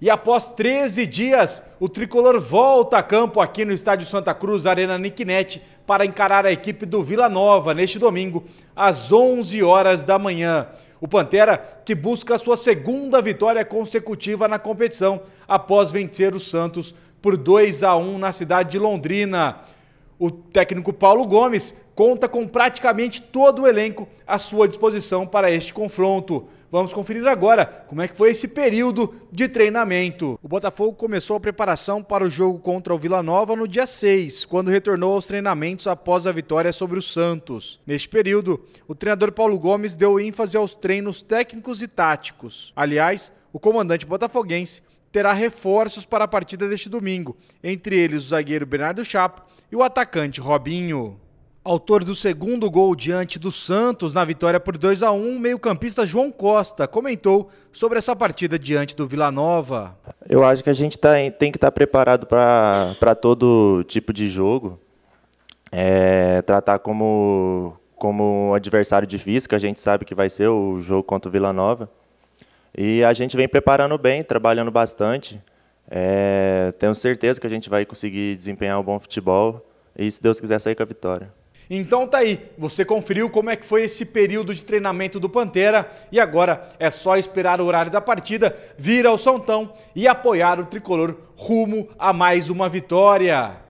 E após 13 dias, o tricolor volta a campo aqui no estádio Santa Cruz, Arena Niquinete, para encarar a equipe do Vila Nova neste domingo, às 11 horas da manhã. O Pantera, que busca sua segunda vitória consecutiva na competição, após vencer o Santos por 2 a 1 na cidade de Londrina. O técnico Paulo Gomes conta com praticamente todo o elenco à sua disposição para este confronto. Vamos conferir agora como é que foi esse período de treinamento. O Botafogo começou a preparação para o jogo contra o Vila Nova no dia 6, quando retornou aos treinamentos após a vitória sobre o Santos. Neste período, o treinador Paulo Gomes deu ênfase aos treinos técnicos e táticos. Aliás, o comandante botafoguense terá reforços para a partida deste domingo, entre eles o zagueiro Bernardo Chapo e o atacante Robinho. Autor do segundo gol diante do Santos na vitória por 2 a 1, meio-campista João Costa comentou sobre essa partida diante do Vila Nova. Eu acho que a gente tá, tem que estar tá preparado para todo tipo de jogo. É, tratar como, como um adversário difícil, que a gente sabe que vai ser o jogo contra o Vila Nova. E a gente vem preparando bem, trabalhando bastante. É, tenho certeza que a gente vai conseguir desempenhar um bom futebol e, se Deus quiser, sair com a vitória. Então tá aí, você conferiu como é que foi esse período de treinamento do Pantera e agora é só esperar o horário da partida, vir ao Santão e apoiar o tricolor rumo a mais uma vitória.